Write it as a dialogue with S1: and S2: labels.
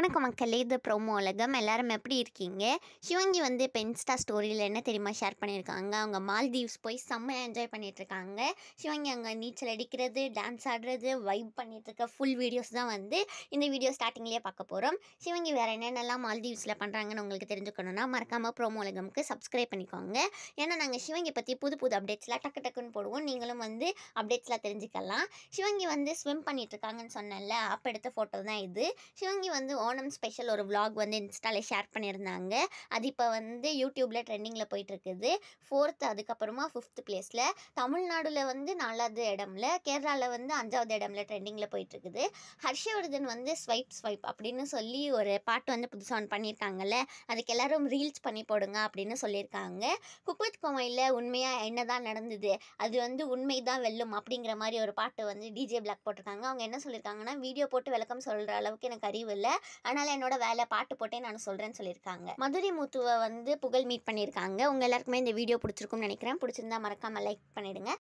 S1: வணக்கம் மக்களே இது ப்ரோமோ உலகம் எல்லாரும் எப்படி இருக்கீங்க சிவங்கி வந்து பென்ஸ்டா ஸ்டோரியில் என்ன தெரியுமா ஷேர் பண்ணியிருக்காங்க அவங்க மால்தீவ்ஸ் போய் செம்மையாக என்ஜாய் பண்ணிகிட்ருக்காங்க சிவங்கி அங்கே நீச்சல் அடிக்கிறது டான்ஸ் ஆடுறது வைப் பண்ணிகிட்ருக்க ஃபுல் வீடியோஸ் தான் வந்து இந்த வீடியோ ஸ்டார்டிங்லேயே பார்க்க போகிறோம் சிவங்கி வேறு என்னென்னலாம் மால்தீவ்ஸில் பண்ணுறாங்கன்னு உங்களுக்கு தெரிஞ்சுக்கணுன்னா மறக்காமல் ப்ரோமோ உலகமுக்கு சப்ஸ்கிரைப் பண்ணிக்கோங்க ஏன்னா நாங்கள் சிவங்கி பற்றி புது புது அப்டேட்ஸ்லாம் டக்கு டக்குன்னு போடுவோம் நீங்களும் வந்து அப்டேட்ஸ்லாம் தெரிஞ்சுக்கலாம் சிவங்கி வந்து ஸ்விம் பண்ணிகிட்ருக்காங்கன்னு சொன்னல அப்போ எடுத்த ஃபோட்டோ தான் இது சிவங்கி வந்து ஓணம் ஸ்பெஷல் ஒரு விலாக் வந்து இன்ஸ்டாவில் ஷேர் பண்ணியிருந்தாங்க அது இப்போ வந்து யூடியூப்பில் ட்ரெண்டிங்கில் போயிட்டுருக்குது ஃபோர்த்து அதுக்கப்புறமா ஃபிஃப்த் பிளேஸில் தமிழ்நாடுல வந்து நாலாவது இடம்ல கேரளாவில் வந்து அஞ்சாவது இடம்ல ட்ரெண்டிங்கில் போயிட்டுருக்குது ஹர்ஷவர்தன் வந்து ஸ்வைப் ஸ்வைப் அப்படின்னு சொல்லி ஒரு பாட்டு வந்து புதுசாக ஒன்று பண்ணியிருக்காங்கல்ல அதுக்கு எல்லோரும் ரீல்ஸ் பண்ணி போடுங்க அப்படின்னு சொல்லியிருக்காங்க குக்வித் கோமையில் உண்மையாக என்ன தான் நடந்தது அது வந்து உண்மை தான் வெல்லும் அப்படிங்கிற மாதிரி ஒரு பாட்டு வந்து டிஜே பிளாக் போட்டிருக்காங்க அவங்க என்ன சொல்லியிருக்காங்கன்னா வீடியோ போட்டு விளக்கம் சொல்கிற அளவுக்கு எனக்கு அறிவு இல்லை அதனால் என்னோட வேலை பாட்டு போட்டே நான் சொல்கிறேன்னு சொல்லியிருக்காங்க மதுரை மூத்துவை வந்து புகழ் மீட் பண்ணியிருக்காங்க உங்கள் எல்லாருக்குமே இந்த வீடியோ பிடிச்சிருக்கும்னு நினைக்கிறேன் பிடிச்சிருந்தா மறக்காமல் லைக் பண்ணிவிடுங்க